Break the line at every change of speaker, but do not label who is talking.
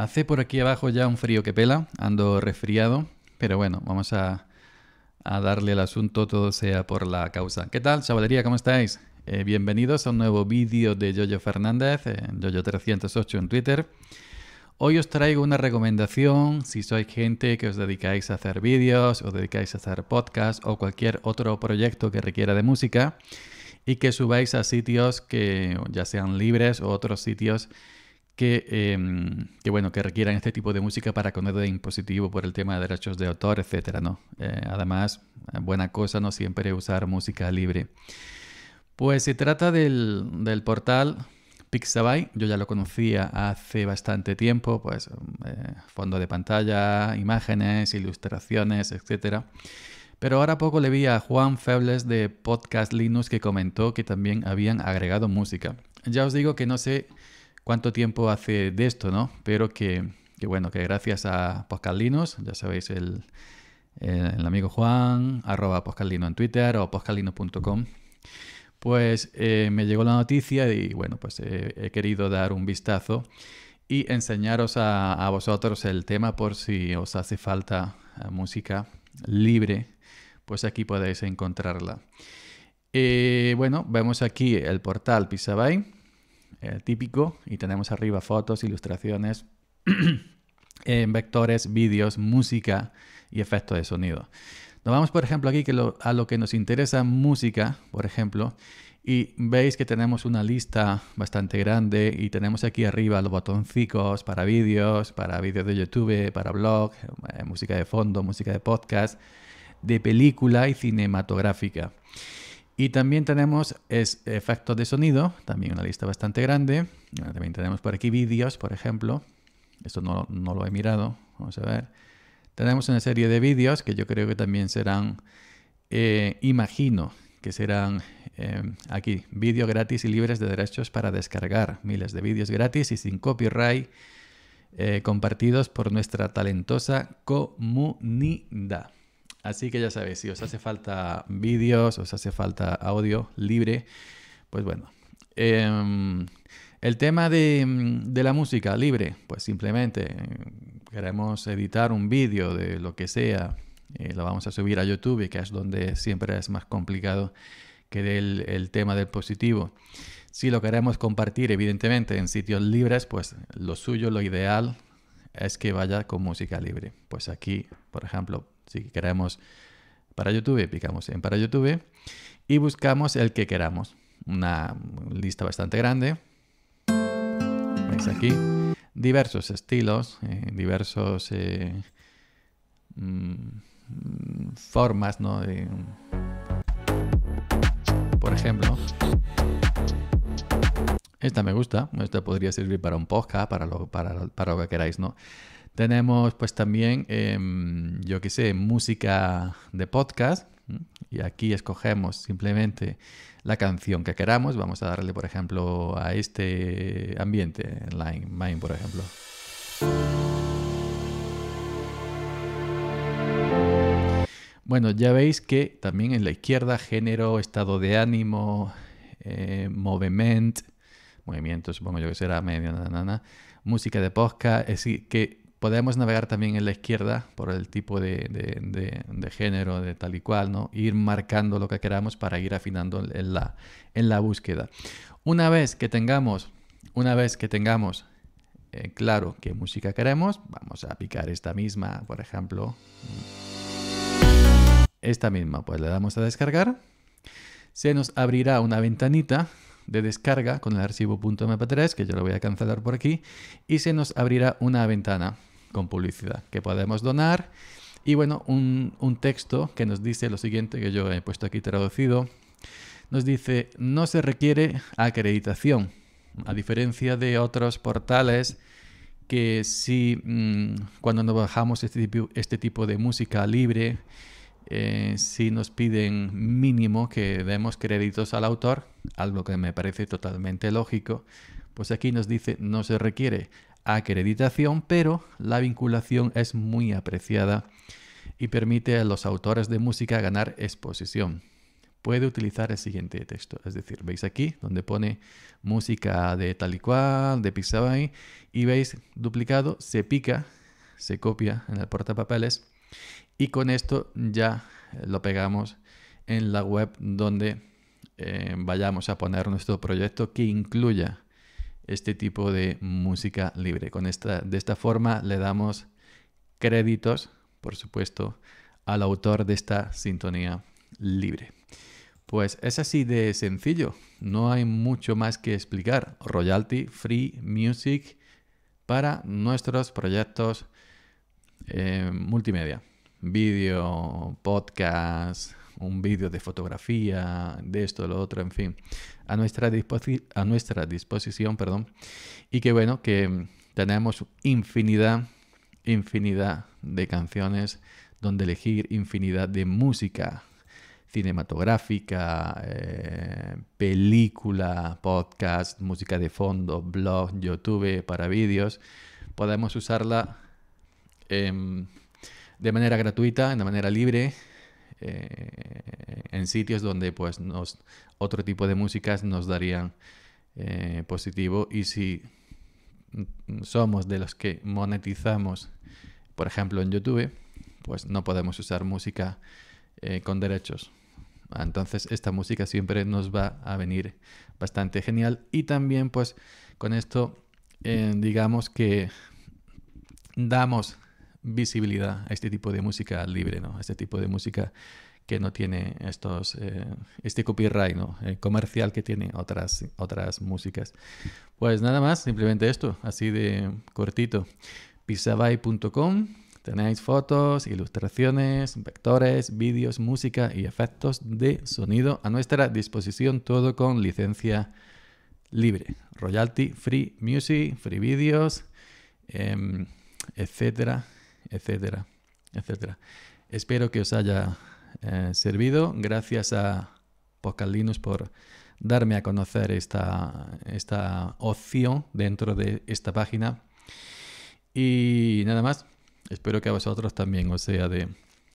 Hace por aquí abajo ya un frío que pela, ando resfriado, pero bueno, vamos a, darle el asunto todo sea por la causa. ¿Qué tal, chavalería? ¿Cómo estáis? Eh, bienvenidos a un nuevo vídeo de Jojo Fernández, en 308 en Twitter. Hoy os traigo una recomendación si sois gente que os dedicáis a hacer vídeos, os dedicáis a hacer podcasts o cualquier otro proyecto que requiera de música y que subáis a sitios que ya sean libres o otros sitios Em, que, bueno, que requieran este tipo de música para que no impositivo por el tema de derechos de autor, etcétera, ¿no? Eh, además, eh, buena cosa no siempre usar música libre. Pues se trata del, portal Pixabay, yo ya lo conocía hace bastante tiempo, pues eh, fondo de pantalla, imágenes, ilustraciones, etcétera. Pero ahora poco le vi a Juan Febles de Podcast Linux que comentó que también habían agregado música. Ya os digo que no sé cuánto tiempo hace de esto, ¿no? Pero que, bueno, que gracias a Poscalinos, ya sabéis, el, amigo Juan, arroba poscalino en Twitter o poscalino.com, pues eh, me llegó la noticia y bueno, pues eh, he querido dar un vistazo y enseñaros a, vosotros el tema por si os hace falta eh, música libre, pues aquí podéis encontrarla. bueno, vemos aquí el portal Pisabay. Eh, típico y tenemos arriba fotos, ilustraciones, eh, vectores, vídeos, música y efectos de sonido. Nos vamos, por ejemplo, aquí que a lo que nos interesa música, por ejemplo, y veis que tenemos una lista bastante grande y tenemos aquí arriba los botoncicos para vídeos, para vídeos de YouTube, para blog, eh, música de fondo, música de podcast, de película y cinematográfica. Y también tenemos efectos de sonido, también una lista bastante grande. También tenemos por aquí vídeos, por ejemplo. Esto no, lo he mirado, vamos a ver. Tenemos una serie de vídeos que yo creo que también serán, eh, imagino que serán eh, aquí, vídeos gratis y libres de derechos para descargar. Miles de vídeos gratis y sin copyright eh, compartidos por nuestra talentosa comunidad. Así que ya sabéis, si os hace falta vídeos, os hace falta audio libre, pues bueno. Em, el tema de, la música libre, pues simplemente queremos editar un vídeo de lo que sea, eh, lo vamos a subir a YouTube, que es donde siempre es más complicado que el tema del positivo. Si lo queremos compartir, evidentemente, en sitios libres, pues lo suyo, lo ideal, es que vaya con música libre. Pues aquí, por ejemplo, si queremos para YouTube, picamos en para YouTube y buscamos el que queramos. Una lista bastante grande. Veis aquí. Diversos estilos, eh, diversos eh, mm, formas, ¿no? De, por ejemplo. Esta me gusta, esta podría servir para un podcast, para para, para lo que queráis, ¿no? Tenemos pues también, em, yo qué sé, música de podcast. Y aquí escogemos simplemente la canción que queramos. Vamos a darle, por ejemplo, a este ambiente, Line Mine, por ejemplo. Bueno, ya veis que también en la izquierda género, estado de ánimo, eh, movement, movimiento, supongo yo que será media, música de podcast, es que Podemos navegar también en la izquierda por el tipo de, género, de tal y cual, ¿no? Ir marcando lo que queramos para ir afinando en la, en la búsqueda. Una vez que tengamos, una vez que tengamos eh, claro qué música queremos, vamos a picar esta misma, por ejemplo. Esta misma, pues le damos a descargar. Se nos abrirá una ventanita de descarga con el archivo .mp3, que yo lo voy a cancelar por aquí, y se nos abrirá una ventana con publicidad que podemos donar. Y bueno, un, texto que nos dice lo siguiente, que yo he puesto aquí traducido, nos dice, no se requiere acreditación, a diferencia de otros portales que si mm, cuando nos bajamos este tipo, este de música libre, eh, si nos piden mínimo que demos créditos al autor, algo que me parece totalmente lógico, pues aquí nos dice no se requiere acreditación, pero la vinculación es muy apreciada y permite a los autores de música ganar exposición. Puede utilizar el siguiente texto, es decir, veis aquí donde pone música de tal y cual, de Pixabay, y veis duplicado, se pica, se copia en el portapapeles y con esto ya lo pegamos en la web donde eh, vayamos a poner nuestro proyecto que incluya este tipo de música libre. Con esta, de esta forma le damos créditos, por supuesto, al autor de esta sintonía libre. Pues es así de sencillo, no hay mucho más que explicar. Royalty Free Music para nuestros proyectos eh, multimedia, vídeo, podcast, un vídeo de fotografía, de esto, de lo otro, en fin, a nuestra, a nuestra disposición, perdón, y que bueno, que tenemos infinidad, infinidad de canciones donde elegir, infinidad de música cinematográfica, eh, película, podcast, música de fondo, blog, YouTube para vídeos. Podemos usarla em, de manera gratuita, de manera libre, eh, en sitios donde pues nos, otro tipo de músicas nos darían eh, positivo y si somos de los que monetizamos, por ejemplo en YouTube, pues no podemos usar música eh, con derechos. Entonces esta música siempre nos va a venir bastante genial y también pues con esto digamos que damos visibilidad a este tipo de música libre, ¿no? A este tipo de música que no tiene estos, eh, este copyright ¿no? Eh, comercial que tiene otras, otras músicas. Pues nada más, simplemente esto, así de cortito. pisabay.com, tenéis fotos, ilustraciones, vectores, vídeos, música y efectos de sonido a nuestra disposición, todo con licencia libre. Royalty, free music, free videos, em, etcétera, etcétera, etcétera. Espero que os haya eh, servido. Gracias a Pocalinos por darme a conocer esta, esta opción dentro de esta página. Y nada más, espero que a vosotros también os sea de